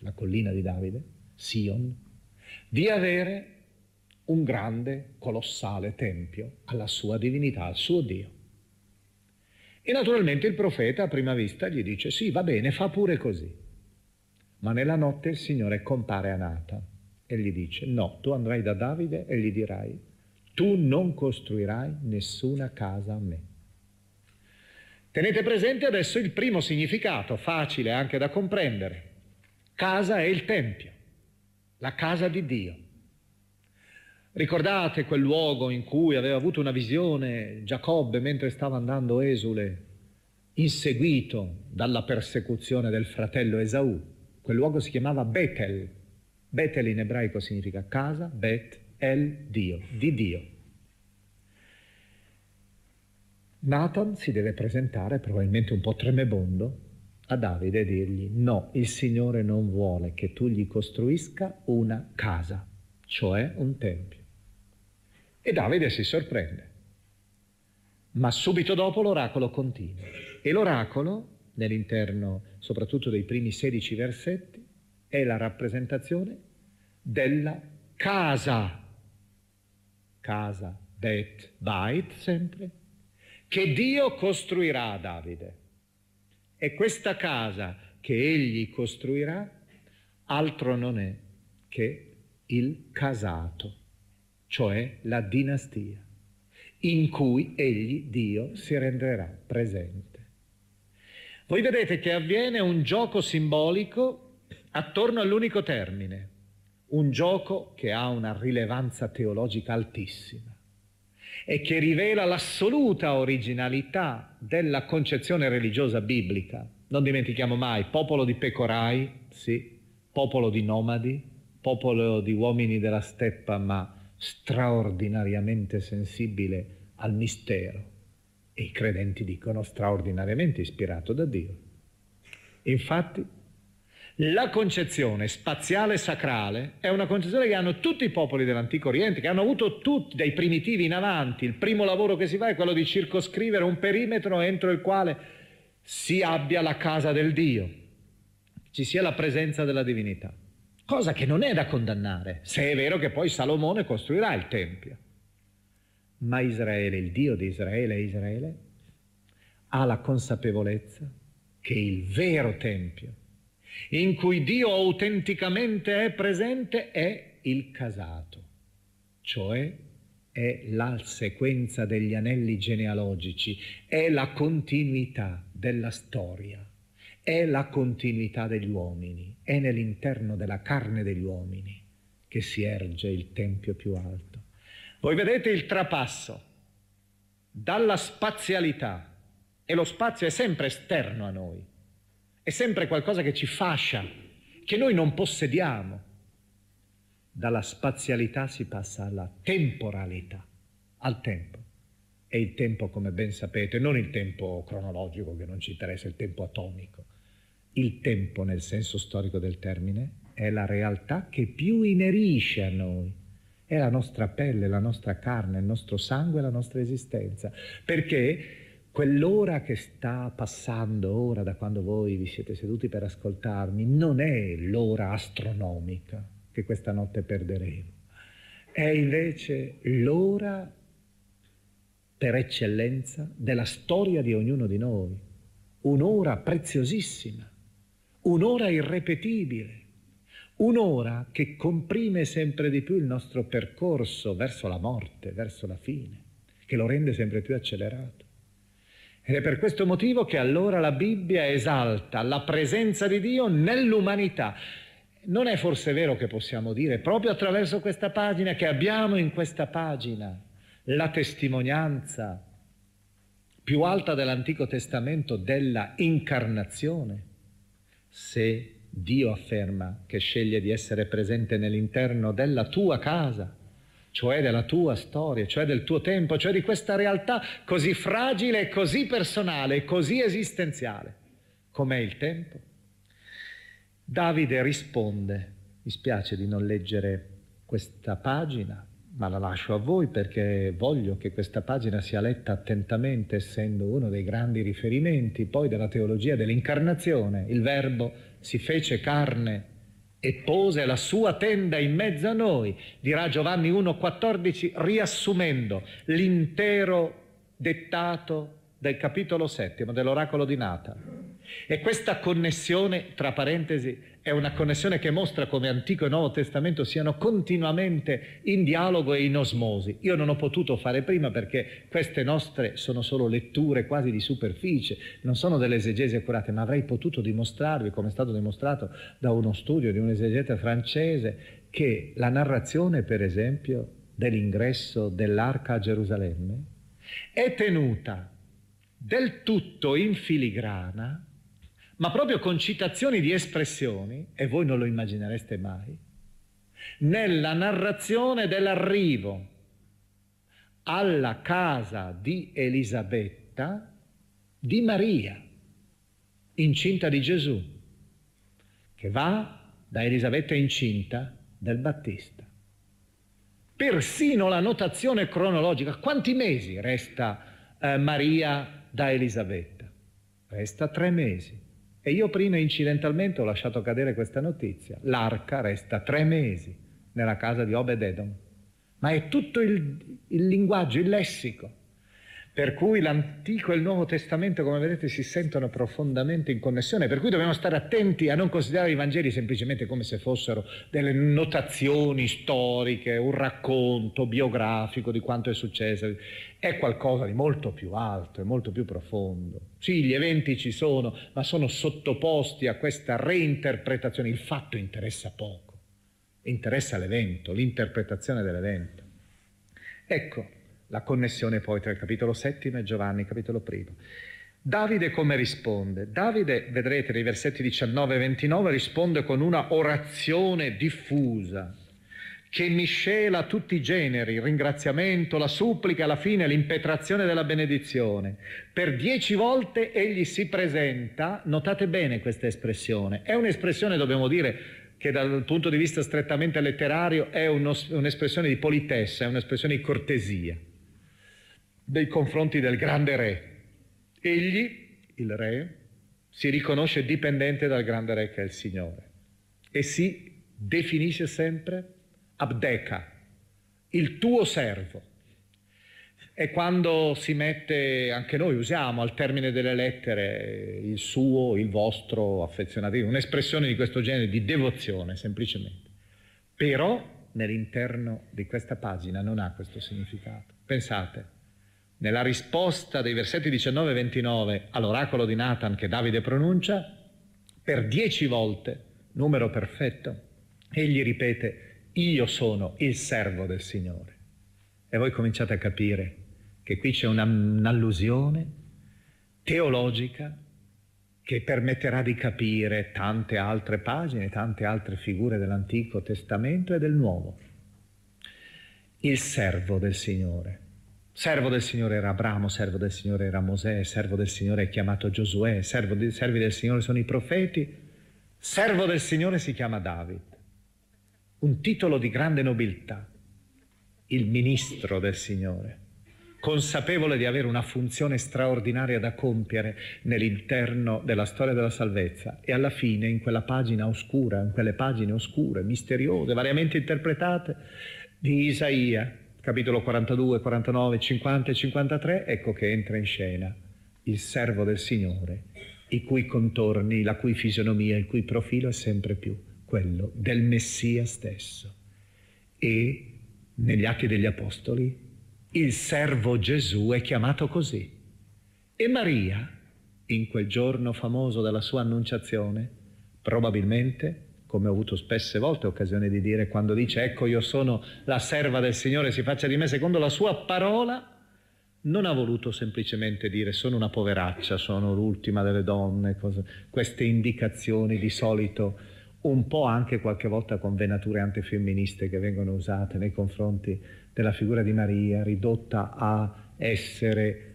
la collina di Davide, Sion, di avere un grande, colossale tempio alla sua divinità, al suo Dio. E naturalmente il profeta a prima vista gli dice sì, va bene, fa pure così. Ma nella notte il Signore compare a Nata e gli dice no, tu andrai da Davide e gli dirai tu non costruirai nessuna casa a me. Tenete presente adesso il primo significato, facile anche da comprendere. Casa è il Tempio la casa di Dio. Ricordate quel luogo in cui aveva avuto una visione Giacobbe mentre stava andando esule, inseguito dalla persecuzione del fratello Esaù. Quel luogo si chiamava Betel. Betel in ebraico significa casa, Bet, El, Dio, di Dio. Nathan si deve presentare probabilmente un po' tremebondo a Davide e dirgli no, il Signore non vuole che tu gli costruisca una casa, cioè un tempio. E Davide si sorprende. Ma subito dopo l'oracolo continua. E l'oracolo, nell'interno soprattutto dei primi 16 versetti, è la rappresentazione della casa. Casa, bet, bait sempre, che Dio costruirà a Davide. E questa casa che egli costruirà altro non è che il casato, cioè la dinastia, in cui egli, Dio, si renderà presente. Voi vedete che avviene un gioco simbolico attorno all'unico termine, un gioco che ha una rilevanza teologica altissima e che rivela l'assoluta originalità della concezione religiosa biblica. Non dimentichiamo mai, popolo di pecorai, sì, popolo di nomadi, popolo di uomini della steppa, ma straordinariamente sensibile al mistero. E i credenti dicono straordinariamente ispirato da Dio. Infatti, la concezione spaziale sacrale è una concezione che hanno tutti i popoli dell'Antico Oriente, che hanno avuto tutti, dai primitivi in avanti. Il primo lavoro che si fa è quello di circoscrivere un perimetro entro il quale si abbia la casa del Dio, ci sia la presenza della divinità. Cosa che non è da condannare, se è vero che poi Salomone costruirà il Tempio. Ma Israele, il Dio di Israele è Israele, ha la consapevolezza che il vero Tempio in cui Dio autenticamente è presente è il casato, cioè è la sequenza degli anelli genealogici, è la continuità della storia, è la continuità degli uomini, è nell'interno della carne degli uomini che si erge il tempio più alto. Voi vedete il trapasso dalla spazialità, e lo spazio è sempre esterno a noi, è sempre qualcosa che ci fascia, che noi non possediamo. Dalla spazialità si passa alla temporalità, al tempo. E il tempo, come ben sapete, non il tempo cronologico che non ci interessa, il tempo atomico. Il tempo, nel senso storico del termine, è la realtà che più inerisce a noi. È la nostra pelle, la nostra carne, il nostro sangue, la nostra esistenza. Perché quell'ora che sta passando ora da quando voi vi siete seduti per ascoltarmi non è l'ora astronomica che questa notte perderemo, è invece l'ora per eccellenza della storia di ognuno di noi, un'ora preziosissima, un'ora irrepetibile, un'ora che comprime sempre di più il nostro percorso verso la morte, verso la fine, che lo rende sempre più accelerato. Ed è per questo motivo che allora la Bibbia esalta la presenza di Dio nell'umanità. Non è forse vero che possiamo dire proprio attraverso questa pagina che abbiamo in questa pagina la testimonianza più alta dell'Antico Testamento della incarnazione? Se Dio afferma che sceglie di essere presente nell'interno della tua casa, cioè della tua storia, cioè del tuo tempo, cioè di questa realtà così fragile, così personale, così esistenziale, com'è il tempo. Davide risponde, mi spiace di non leggere questa pagina, ma la lascio a voi perché voglio che questa pagina sia letta attentamente, essendo uno dei grandi riferimenti poi della teologia dell'incarnazione. Il verbo si fece carne e pose la sua tenda in mezzo a noi, dirà Giovanni 1,14, riassumendo l'intero dettato del capitolo settimo dell'oracolo di Nata. E questa connessione, tra parentesi, è una connessione che mostra come Antico e Nuovo Testamento siano continuamente in dialogo e in osmosi. Io non ho potuto fare prima perché queste nostre sono solo letture quasi di superficie, non sono delle esegesi accurate, ma avrei potuto dimostrarvi, come è stato dimostrato da uno studio di un esegeta francese, che la narrazione, per esempio, dell'ingresso dell'arca a Gerusalemme è tenuta del tutto in filigrana ma proprio con citazioni di espressioni, e voi non lo immaginereste mai, nella narrazione dell'arrivo alla casa di Elisabetta di Maria, incinta di Gesù, che va da Elisabetta incinta del Battista. Persino la notazione cronologica, quanti mesi resta eh, Maria da Elisabetta? Resta tre mesi. E io prima incidentalmente ho lasciato cadere questa notizia. L'arca resta tre mesi nella casa di Obed Edom. Ma è tutto il, il linguaggio, il lessico per cui l'Antico e il Nuovo Testamento, come vedete, si sentono profondamente in connessione, per cui dobbiamo stare attenti a non considerare i Vangeli semplicemente come se fossero delle notazioni storiche, un racconto biografico di quanto è successo. È qualcosa di molto più alto, è molto più profondo. Sì, gli eventi ci sono, ma sono sottoposti a questa reinterpretazione. Il fatto interessa poco, interessa l'evento, l'interpretazione dell'evento. Ecco, la connessione poi tra il capitolo settimo e Giovanni, capitolo primo. Davide come risponde? Davide, vedrete nei versetti 19 e 29, risponde con una orazione diffusa che miscela tutti i generi, il ringraziamento, la supplica, alla fine l'impetrazione della benedizione. Per dieci volte egli si presenta, notate bene questa espressione, è un'espressione, dobbiamo dire, che dal punto di vista strettamente letterario è uno, un'espressione di politesse, è un'espressione di cortesia nei confronti del grande re. Egli, il re, si riconosce dipendente dal grande re che è il Signore e si definisce sempre abdeca, il tuo servo. E quando si mette, anche noi usiamo al termine delle lettere il suo, il vostro affezionativo, un'espressione di questo genere di devozione semplicemente. Però nell'interno di questa pagina non ha questo significato. Pensate, nella risposta dei versetti 19 e 29 all'oracolo di Nathan che Davide pronuncia, per dieci volte, numero perfetto, egli ripete, io sono il servo del Signore. E voi cominciate a capire che qui c'è una, un'allusione teologica che permetterà di capire tante altre pagine, tante altre figure dell'Antico Testamento e del Nuovo. Il servo del Signore. Servo del Signore era Abramo, servo del Signore era Mosè, servo del Signore è chiamato Giosuè, servo di, servi del Signore sono i profeti, servo del Signore si chiama David. Un titolo di grande nobiltà, il ministro del Signore, consapevole di avere una funzione straordinaria da compiere nell'interno della storia della salvezza e alla fine in quella pagina oscura, in quelle pagine oscure, misteriose, variamente interpretate di Isaia, capitolo 42, 49, 50 e 53, ecco che entra in scena il servo del Signore, i cui contorni, la cui fisionomia, il cui profilo è sempre più quello del Messia stesso. E negli Atti degli Apostoli il servo Gesù è chiamato così. E Maria, in quel giorno famoso della sua annunciazione, probabilmente come ho avuto spesse volte occasione di dire quando dice ecco io sono la serva del Signore, si faccia di me secondo la sua parola, non ha voluto semplicemente dire sono una poveraccia, sono l'ultima delle donne, cose, queste indicazioni di solito un po' anche qualche volta con venature antifemministe che vengono usate nei confronti della figura di Maria, ridotta a essere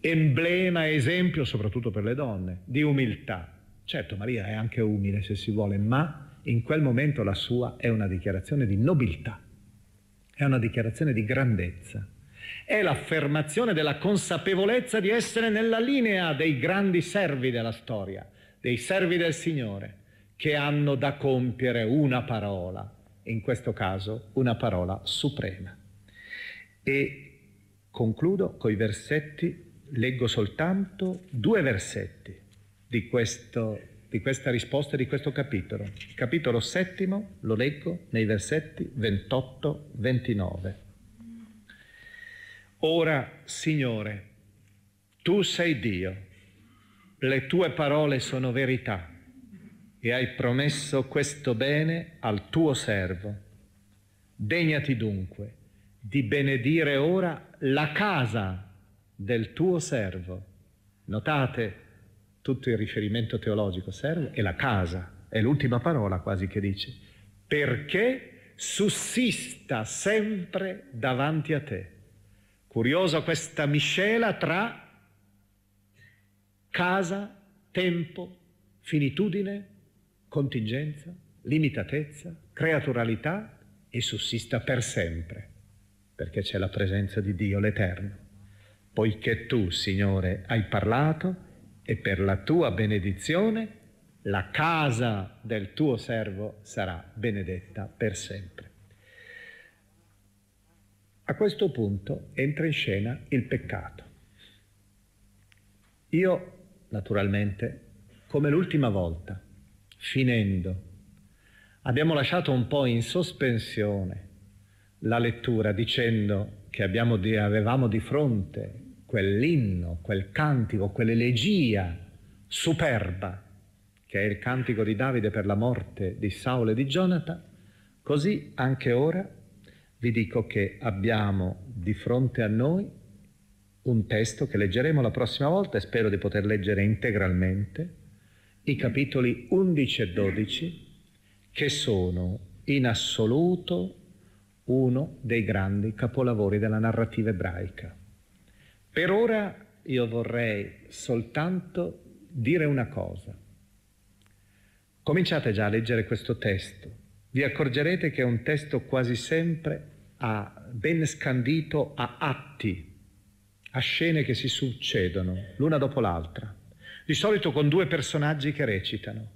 emblema, esempio soprattutto per le donne, di umiltà. Certo, Maria è anche umile se si vuole, ma in quel momento la sua è una dichiarazione di nobiltà, è una dichiarazione di grandezza, è l'affermazione della consapevolezza di essere nella linea dei grandi servi della storia, dei servi del Signore, che hanno da compiere una parola, in questo caso una parola suprema. E concludo con i versetti, leggo soltanto due versetti di questo di questa risposta di questo capitolo. capitolo settimo lo leggo nei versetti 28-29. Ora, Signore, tu sei Dio, le tue parole sono verità e hai promesso questo bene al tuo servo. Degnati dunque di benedire ora la casa del tuo servo. Notate, tutto il riferimento teologico serve, è la casa, è l'ultima parola quasi che dice, perché sussista sempre davanti a te. Curiosa questa miscela tra casa, tempo, finitudine, contingenza, limitatezza, creaturalità e sussista per sempre, perché c'è la presenza di Dio l'Eterno. Poiché tu, Signore, hai parlato, e per la tua benedizione la casa del tuo servo sarà benedetta per sempre. A questo punto entra in scena il peccato. Io, naturalmente, come l'ultima volta, finendo, abbiamo lasciato un po' in sospensione la lettura dicendo che abbiamo, avevamo di fronte quell'inno, quel cantico, quell'elegia superba, che è il cantico di Davide per la morte di Saul e di Jonathan, così anche ora vi dico che abbiamo di fronte a noi un testo che leggeremo la prossima volta e spero di poter leggere integralmente, i capitoli 11 e 12, che sono in assoluto uno dei grandi capolavori della narrativa ebraica. Per ora io vorrei soltanto dire una cosa. Cominciate già a leggere questo testo. Vi accorgerete che è un testo quasi sempre a, ben scandito a atti, a scene che si succedono l'una dopo l'altra, di solito con due personaggi che recitano.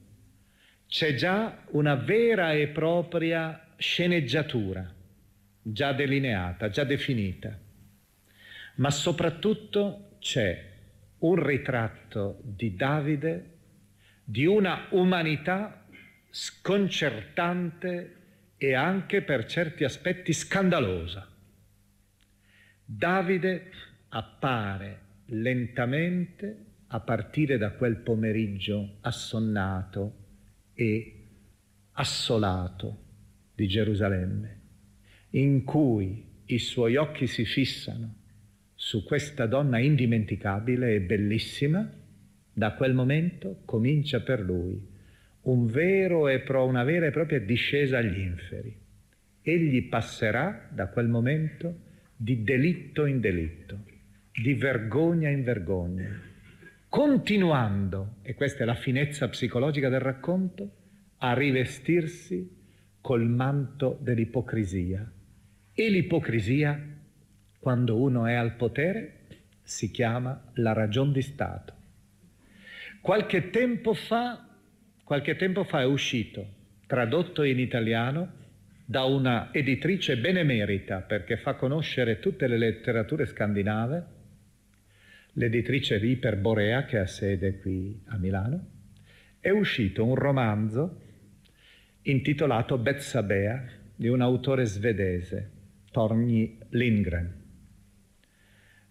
C'è già una vera e propria sceneggiatura, già delineata, già definita ma soprattutto c'è un ritratto di Davide di una umanità sconcertante e anche per certi aspetti scandalosa. Davide appare lentamente a partire da quel pomeriggio assonnato e assolato di Gerusalemme, in cui i suoi occhi si fissano su questa donna indimenticabile e bellissima, da quel momento comincia per lui un pro, una vera e propria discesa agli inferi. Egli passerà da quel momento di delitto in delitto, di vergogna in vergogna, continuando, e questa è la finezza psicologica del racconto, a rivestirsi col manto dell'ipocrisia. E l'ipocrisia quando uno è al potere si chiama la ragion di Stato. Qualche tempo fa, qualche tempo fa è uscito, tradotto in italiano, da una editrice benemerita perché fa conoscere tutte le letterature scandinave, l'editrice di Iperborea che ha sede qui a Milano, è uscito un romanzo intitolato Betsabea di un autore svedese, Torgny Lindgren.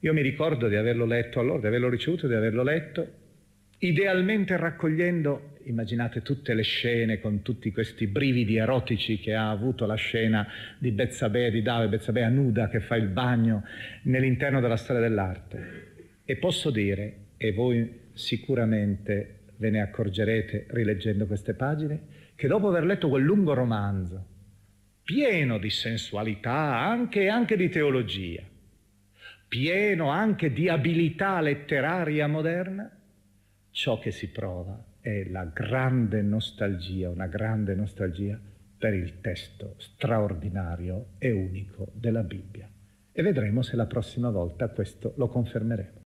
Io mi ricordo di averlo letto allora, di averlo ricevuto, di averlo letto, idealmente raccogliendo, immaginate tutte le scene con tutti questi brividi erotici che ha avuto la scena di Bezzabea, di Dave, Bezzabea nuda che fa il bagno nell'interno della storia dell'arte. E posso dire, e voi sicuramente ve ne accorgerete rileggendo queste pagine, che dopo aver letto quel lungo romanzo, pieno di sensualità anche, anche di teologia, pieno anche di abilità letteraria moderna, ciò che si prova è la grande nostalgia, una grande nostalgia per il testo straordinario e unico della Bibbia. E vedremo se la prossima volta questo lo confermeremo.